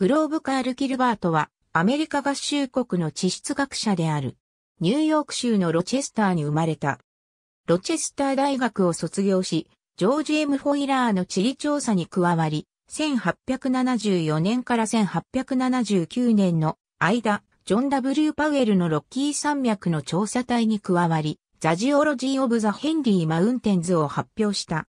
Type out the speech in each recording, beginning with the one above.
グローブ・カール・キルバートは、アメリカ合衆国の地質学者である。ニューヨーク州のロチェスターに生まれた。ロチェスター大学を卒業し、ジョージ・エム・ホイラーの地理調査に加わり、1874年から1879年の間、ジョン・ W・ パウエルのロッキー山脈の調査隊に加わり、ザジオロジー・オブ・ザ・ヘンリー・マウンテンズを発表した。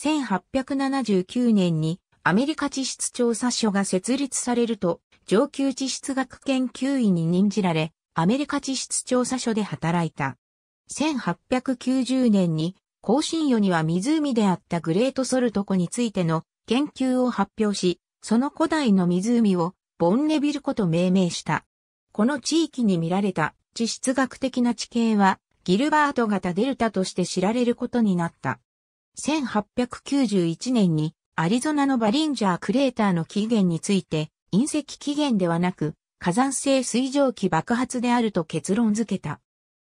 1879年にアメリカ地質調査所が設立されると、上級地質学研究員に任じられ、アメリカ地質調査所で働いた。1890年に、更新予には湖であったグレートソルト湖についての研究を発表し、その古代の湖をボンネビル湖と命名した。この地域に見られた地質学的な地形は、ギルバート型デルタとして知られることになった。1891年にアリゾナのバリンジャークレーターの起源について、隕石起源ではなく、火山性水蒸気爆発であると結論付けた。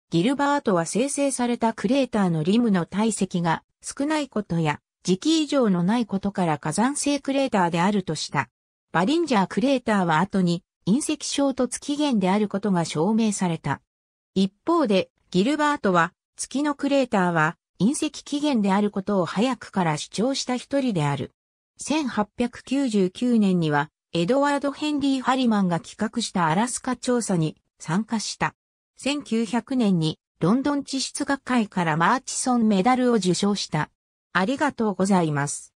ギルバートは生成されたクレーターのリムの体積が少ないことや、時期以上のないことから火山性クレーターであるとした。バリンジャークレーターは後に隕石衝突起源であることが証明された。一方で、ギルバートは、月のクレーターは隕石起源であることを早くから主張した一人である。1899年には、エドワード・ヘンリー・ハリマンが企画したアラスカ調査に参加した。1900年にロンドン地質学会からマーチソンメダルを受賞した。ありがとうございます。